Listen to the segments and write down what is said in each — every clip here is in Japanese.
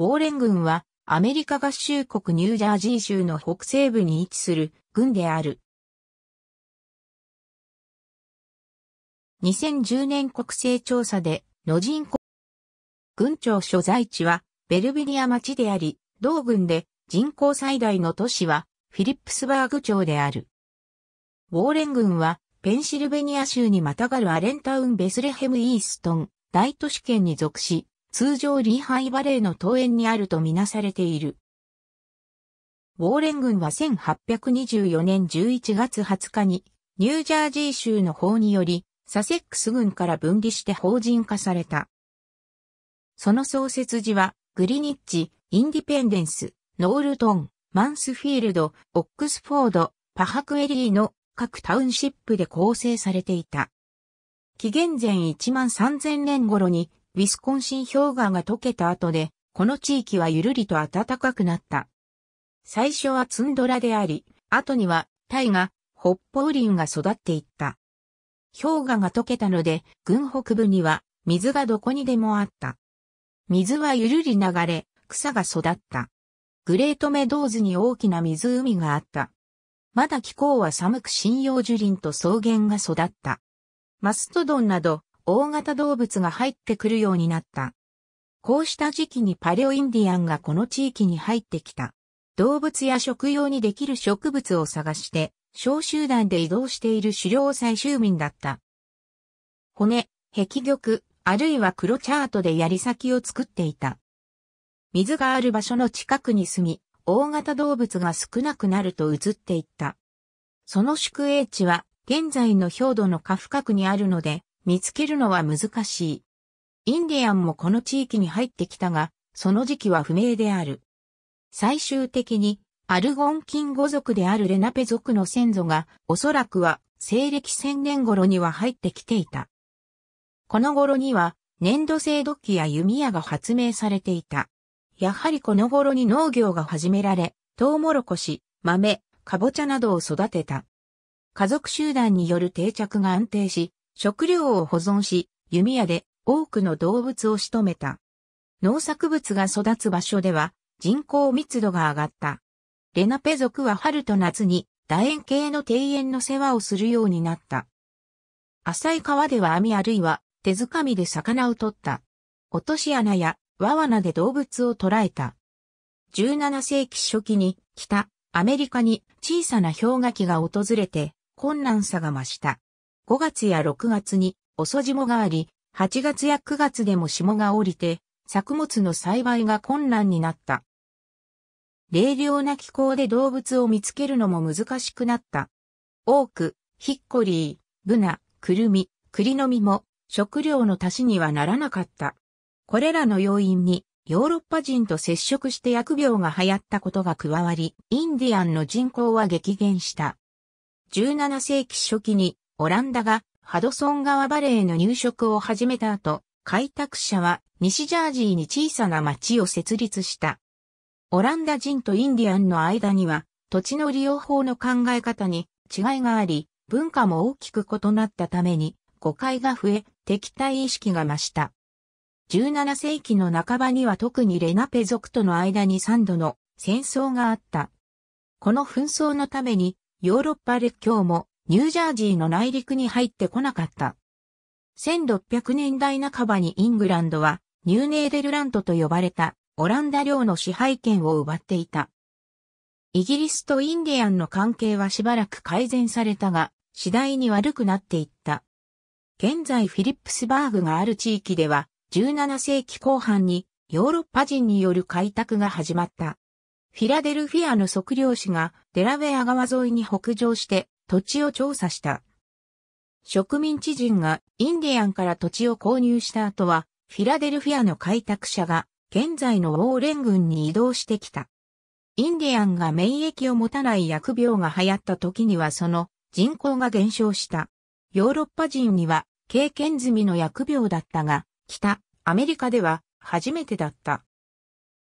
ウォーレン郡はアメリカ合衆国ニュージャージー州の北西部に位置する郡である。2010年国勢調査での人口郡庁所在地はベルビニア町であり、同郡で人口最大の都市はフィリップスバーグ町である。ウォーレン郡はペンシルベニア州にまたがるアレンタウンベスレヘムイーストン大都市圏に属し、通常リーハイバレーの東園にあるとみなされている。ウォーレン軍は1824年11月20日にニュージャージー州の法によりサセックス軍から分離して法人化された。その創設時はグリニッジ、インディペンデンス、ノールトン、マンスフィールド、オックスフォード、パハクエリーの各タウンシップで構成されていた。紀元前1万3000年頃にウィスコンシン氷河が溶けた後で、この地域はゆるりと暖かくなった。最初はツンドラであり、後にはタイが北方林が育っていった。氷河が溶けたので、群北部には水がどこにでもあった。水はゆるり流れ、草が育った。グレートメドーズに大きな湖があった。まだ気候は寒く針葉樹林と草原が育った。マストドンなど大型動物が入ってくるようになった。こうした時期にパレオインディアンがこの地域に入ってきた。動物や食用にできる植物を探して、小集団で移動している狩猟採集民だった。骨、壁玉、あるいは黒チャートで槍先を作っていた。水がある場所の近くに住み、大型動物が少なくなると移っていった。その宿営地は現在の表土の下深くにあるので、見つけるのは難しい。インディアンもこの地域に入ってきたが、その時期は不明である。最終的に、アルゴンキン語族であるレナペ族の先祖が、おそらくは、西暦千年頃には入ってきていた。この頃には、粘土製土器や弓矢が発明されていた。やはりこの頃に農業が始められ、トウモロコシ、豆、カボチャなどを育てた。家族集団による定着が安定し、食料を保存し、弓矢で多くの動物を仕留めた。農作物が育つ場所では人口密度が上がった。レナペ族は春と夏に楕円形の庭園の世話をするようになった。浅い川では網あるいは手づかみで魚を取った。落とし穴や和罠で動物を捕らえた。17世紀初期に北アメリカに小さな氷河期が訪れて困難さが増した。5月や6月に遅霜があり、8月や9月でも霜が降りて、作物の栽培が困難になった。冷涼な気候で動物を見つけるのも難しくなった。多く、ヒッコリー、ブナ、クルミ、栗の実も食料の足しにはならなかった。これらの要因にヨーロッパ人と接触して疫病が流行ったことが加わり、インディアンの人口は激減した。17世紀初期にオランダがハドソン川バレーの入植を始めた後、開拓者は西ジャージーに小さな町を設立した。オランダ人とインディアンの間には土地の利用法の考え方に違いがあり、文化も大きく異なったために誤解が増え、敵対意識が増した。17世紀の半ばには特にレナペ族との間に3度の戦争があった。この紛争のためにヨーロッパ列強もニュージャージーの内陸に入ってこなかった。1600年代半ばにイングランドはニューネーデルラントと呼ばれたオランダ領の支配権を奪っていた。イギリスとインディアンの関係はしばらく改善されたが、次第に悪くなっていった。現在フィリップスバーグがある地域では、17世紀後半にヨーロッパ人による開拓が始まった。フィラデルフィアの測量士がデラウェア川沿いに北上して土地を調査した。植民地人がインディアンから土地を購入した後は、フィラデルフィアの開拓者が現在のウォーレン軍に移動してきた。インディアンが免疫を持たない疫病が流行った時にはその人口が減少した。ヨーロッパ人には経験済みの疫病だったが、北アメリカでは初めてだった。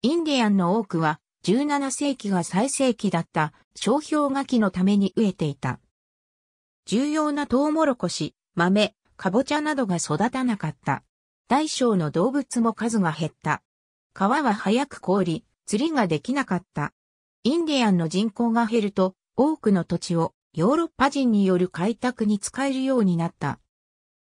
インディアンの多くは17世紀が最盛期だった商標書きのために飢えていた。重要なトウモロコシ、豆、カボチャなどが育たなかった。大小の動物も数が減った。川は早く凍り、釣りができなかった。インディアンの人口が減ると、多くの土地をヨーロッパ人による開拓に使えるようになった。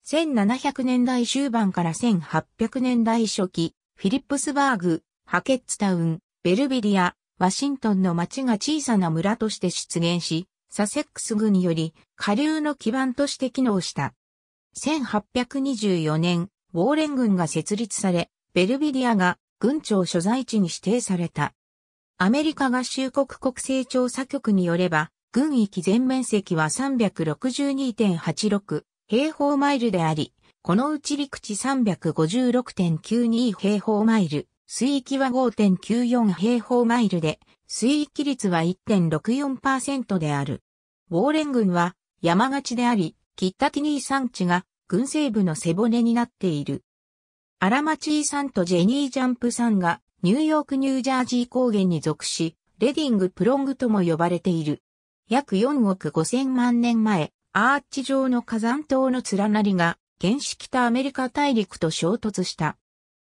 1700年代終盤から1800年代初期、フィリップスバーグ、ハケッツタウン、ベルビリア、ワシントンの町が小さな村として出現し、サセックス軍により下流の基盤として機能した。1824年、ウォーレン軍が設立され、ベルビディアが軍庁所在地に指定された。アメリカ合衆国国勢調査局によれば、軍域全面積は362.86平方マイルであり、このうち陸地356.92平方マイル、水域は5.94平方マイルで、水域率は1.64%である。ウォーレン群は山勝ちであり、キッタティニー山地が群西部の背骨になっている。アラマチー山とジェニージャンプ山がニューヨークニュージャージー高原に属し、レディングプロングとも呼ばれている。約4億5千万年前、アーチ状の火山島の連なりが、原始北アメリカ大陸と衝突した。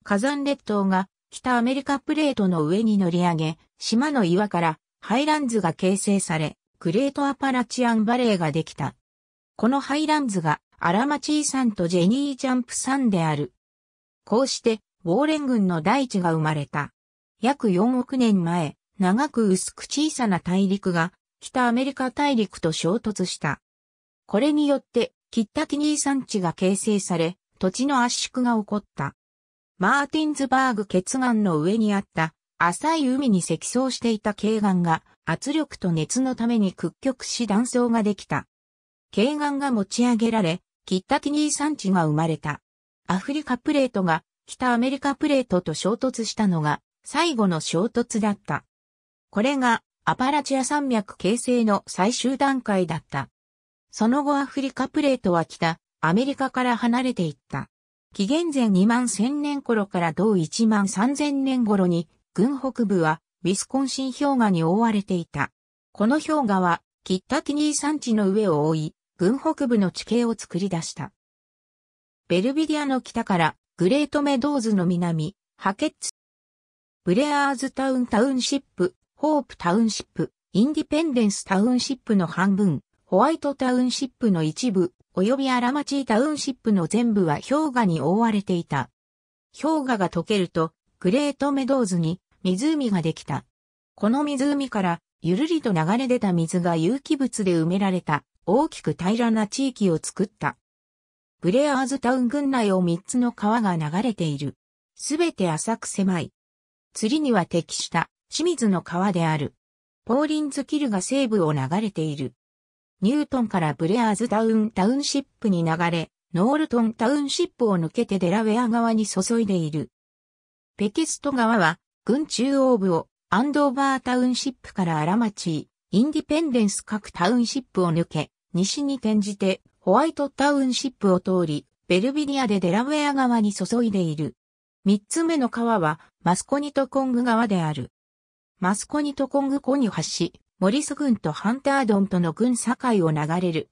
火山列島が北アメリカプレートの上に乗り上げ、島の岩からハイランズが形成され、グレートアパラチアンバレーができた。このハイランズがアラマチーさんとジェニージャンプんである。こうして、ウォーレン軍の大地が生まれた。約4億年前、長く薄く小さな大陸が北アメリカ大陸と衝突した。これによって、キッタキニー山地が形成され、土地の圧縮が起こった。マーティンズバーグ血岩の上にあった浅い海に積層していた軽岩が圧力と熱のために屈曲し断層ができた。軽岩が持ち上げられ、キッタキニー山地が生まれた。アフリカプレートが北アメリカプレートと衝突したのが最後の衝突だった。これがアパラチア山脈形成の最終段階だった。その後アフリカプレートは北アメリカから離れていった。紀元前2万1000年頃から同1万3000年頃に、軍北部は、ウィスコンシン氷河に覆われていた。この氷河は、キッタティニー山地の上を覆い、軍北部の地形を作り出した。ベルビディアの北から、グレートメドーズの南、ハケッツ、ブレアーズタウンタウンシップ、ホープタウンシップ、インディペンデンスタウンシップの半分、ホワイトタウンシップの一部、及び荒町タウンシップの全部は氷河に覆われていた。氷河が溶けると、グレートメドーズに湖ができた。この湖からゆるりと流れ出た水が有機物で埋められた大きく平らな地域を作った。ブレアーズタウン郡内を3つの川が流れている。すべて浅く狭い。釣りには適した清水の川である。ポーリンズキルが西部を流れている。ニュートンからブレアーズダウンタウンシップに流れ、ノールトンタウンシップを抜けてデラウェア側に注いでいる。ペキスト川は、郡中央部をアンドーバータウンシップから荒町、インディペンデンス各タウンシップを抜け、西に転じてホワイトタウンシップを通り、ベルビリアでデラウェア側に注いでいる。三つ目の川はマスコニトコング川である。マスコニトコング湖に発し、モリス軍とハンタードンとの軍境を流れる。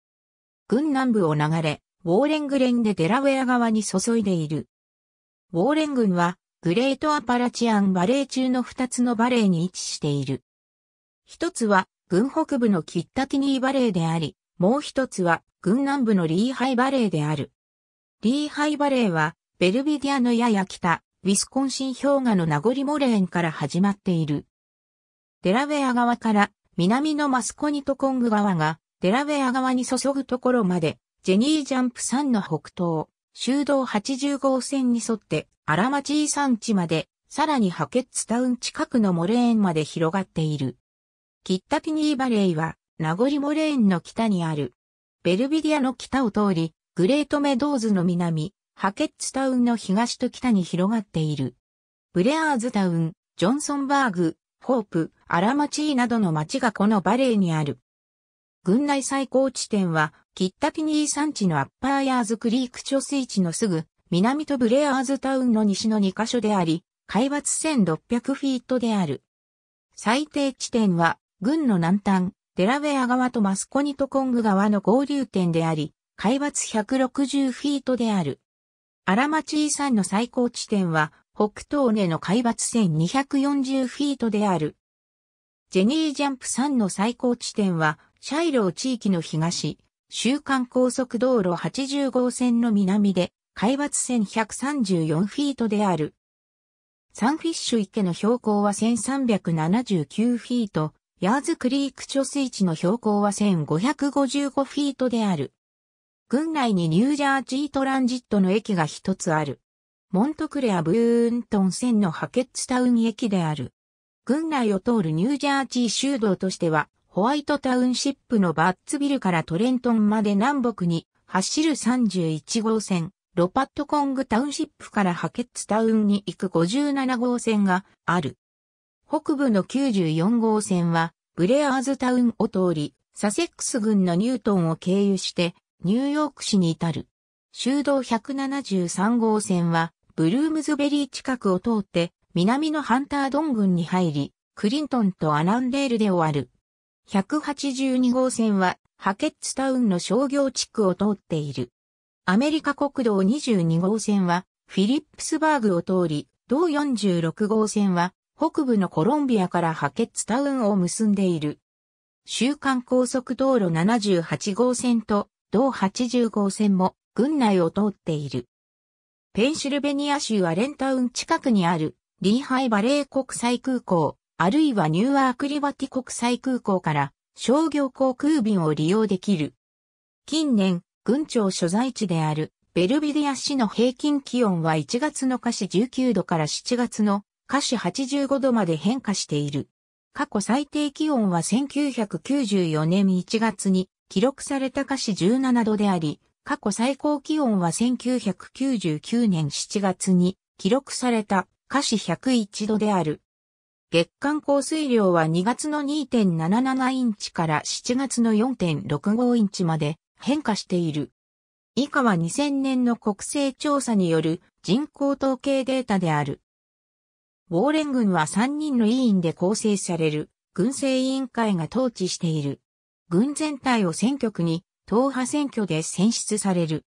軍南部を流れ、ウォーレングレンでデラウェア側に注いでいる。ウォーレン軍は、グレートアパラチアンバレー中の二つのバレーに位置している。一つは、軍北部のキッタキニーバレーであり、もう一つは、軍南部のリーハイバレーである。リーハイバレーは、ベルビディアのやや北、ウィスコンシン氷河の名残モレーンから始まっている。デラウェア側から南のマスコニトコング川が、デラウェア側に注ぐところまで、ジェニージャンプ3の北東、修道80号線に沿って、荒町山地まで、さらにハケッツタウン近くのモレーンまで広がっている。キッタピニーバレーは、名残モレーンの北にある。ベルビディアの北を通り、グレートメドーズの南、ハケッツタウンの東と北に広がっている。ブレアーズタウン、ジョンソンバーグ、ホープ、アラマチーなどの町がこのバレーにある。郡内最高地点は、キッタピニー山地のアッパーヤーズクリーク貯水池のすぐ、南とブレアーズタウンの西の2カ所であり、海抜1600フィートである。最低地点は、郡の南端、デラウェア側とマスコニトコング側の合流点であり、海抜160フィートである。アラマチー山の最高地点は、北東根の海抜1240フィートである。ジェニージャンプ3の最高地点は、シャイロー地域の東、週間高速道路80号線の南で、海抜1134フィートである。サンフィッシュ池の標高は1379フィート、ヤーズクリーク貯水池の標高は1555フィートである。郡内にニュージャージートランジットの駅が一つある。モントクレア・ブーントン線のハケッツタウン駅である。郡内を通るニュージャージー州道としては、ホワイトタウンシップのバッツビルからトレントンまで南北に走る31号線、ロパットコングタウンシップからハケッツタウンに行く57号線がある。北部の94号線は、ブレアーズタウンを通り、サセックス郡のニュートンを経由して、ニューヨーク市に至る。州道173号線は、ブルームズベリー近くを通って、南のハンタードン郡に入り、クリントンとアナンデールで終わる。182号線は、ハケッツタウンの商業地区を通っている。アメリカ国道22号線は、フィリップスバーグを通り、同46号線は、北部のコロンビアからハケッツタウンを結んでいる。週間高速道路78号線と同80号線も、郡内を通っている。ペンシルベニア州アレンタウン近くにある、リーハイバレー国際空港、あるいはニューアークリバティ国際空港から商業航空便を利用できる。近年、軍庁所在地であるベルビディア市の平均気温は1月の下市19度から7月の下市85度まで変化している。過去最低気温は1994年1月に記録された下市17度であり、過去最高気温は1999年7月に記録された華氏101度である。月間降水量は2月の2.77インチから7月の4.65インチまで変化している。以下は2000年の国勢調査による人口統計データである。ウォーレン軍は3人の委員で構成される軍政委員会が統治している。軍全体を選挙区に党派選挙で選出される。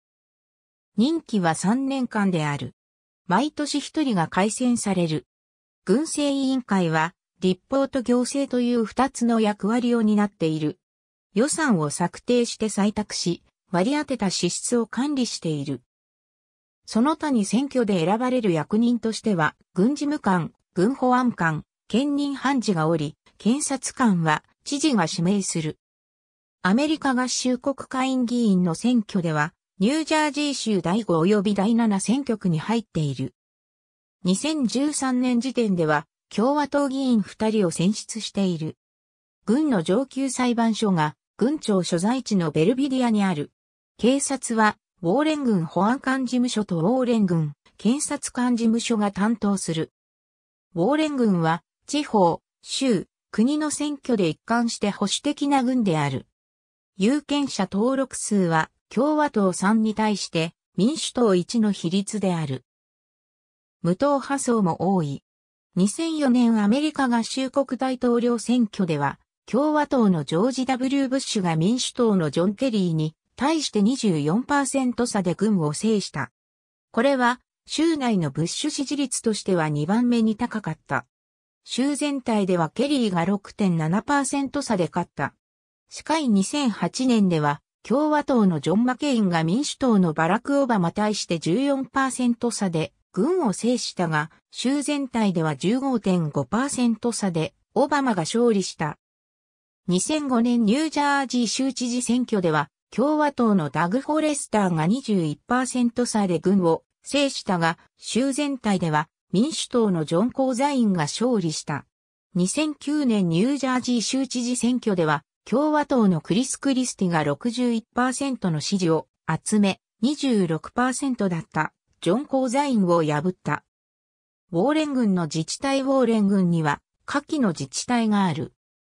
任期は3年間である。毎年1人が改選される。軍政委員会は、立法と行政という2つの役割を担っている。予算を策定して採択し、割り当てた支出を管理している。その他に選挙で選ばれる役人としては、軍事務官、軍保安官、兼任判事がおり、検察官は知事が指名する。アメリカ合衆国会議員の選挙では、ニュージャージー州第5及び第7選挙区に入っている。2013年時点では、共和党議員2人を選出している。軍の上級裁判所が、軍庁所在地のベルビディアにある。警察は、ウォーレン軍保安官事務所とウォーレン軍検察官事務所が担当する。ウォーレン軍は、地方、州、国の選挙で一貫して保守的な軍である。有権者登録数は共和党3に対して民主党1の比率である。無党派層も多い。2004年アメリカ合衆国大統領選挙では、共和党のジョージ・ W・ ブッシュが民主党のジョン・ケリーに対して24%差で軍を制した。これは州内のブッシュ支持率としては2番目に高かった。州全体ではケリーが6.7%差で勝った。歯科医2008年では、共和党のジョン・マケインが民主党のバラク・オバマ対して14%差で、軍を制したが、州全体では15.5%差で、オバマが勝利した。2005年ニュージャージー州知事選挙では、共和党のダグ・フォレスターが21%差で軍を制したが、州全体では民主党のジョン・コーザインが勝利した。2009年ニュージャージー州知事選挙では、共和党のクリス・クリスティが61%の支持を集め26%だったジョン・コーザインを破った。ウォーレン軍の自治体ウォーレン軍には下記の自治体がある。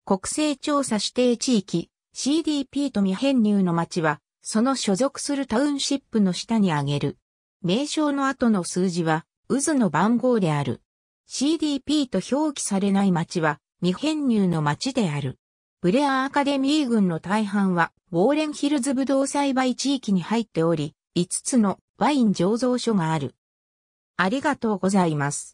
国勢調査指定地域 CDP と未編入の町はその所属するタウンシップの下に挙げる。名称の後の数字は渦の番号である。CDP と表記されない町は未編入の町である。ブレアアカデミー軍の大半は、ウォーレンヒルズブドウ栽培地域に入っており、5つのワイン醸造所がある。ありがとうございます。